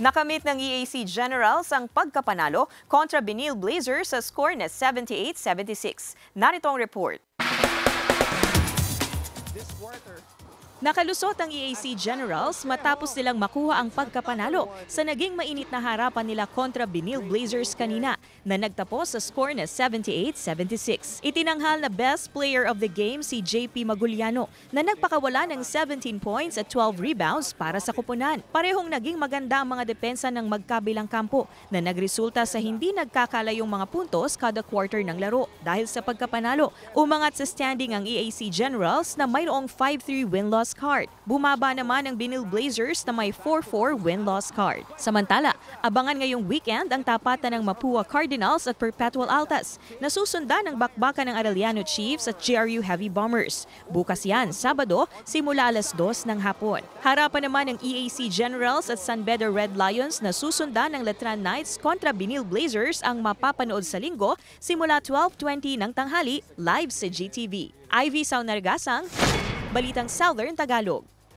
Nakamit ng EAC Generals ang pagkapanalo kontra Benil Blazers sa score na 78-76. Narito ang report. Nakalusot ang EAC Generals matapos nilang makuha ang pagkapanalo sa naging mainit na harapan nila kontra Benil Blazers kanina na nagtapos sa score na 78-76. Itinanghal na Best Player of the Game si JP Maguliano na nagpakawala ng 17 points at 12 rebounds para sa kupunan. Parehong naging maganda ang mga depensa ng magkabilang kampo na nagresulta sa hindi nagkakalayong mga puntos kada quarter ng laro. Dahil sa pagkapanalo, umangat sa standing ang EAC Generals na mayroong 5-3 win-loss win-loss card. Bumaba naman ang Binil Blazers na may 4-4 win-loss card. Samantala, abangan ngayong weekend ang tapatan ng Mapua Cardinals at Perpetual Altas na susundan ng bakbakan ng Arellano Chiefs at GRU Heavy Bombers. Bukas yan, Sabado, simula alas 2 ng hapon. Harapan naman ng EAC Generals at San Beda Red Lions na susundan ng Letran Knights kontra Binil Blazers ang mapapanood sa linggo simula 12.20 ng tanghali live sa GTV. Ivy Saunargasang, Balitang Southern Tagalog.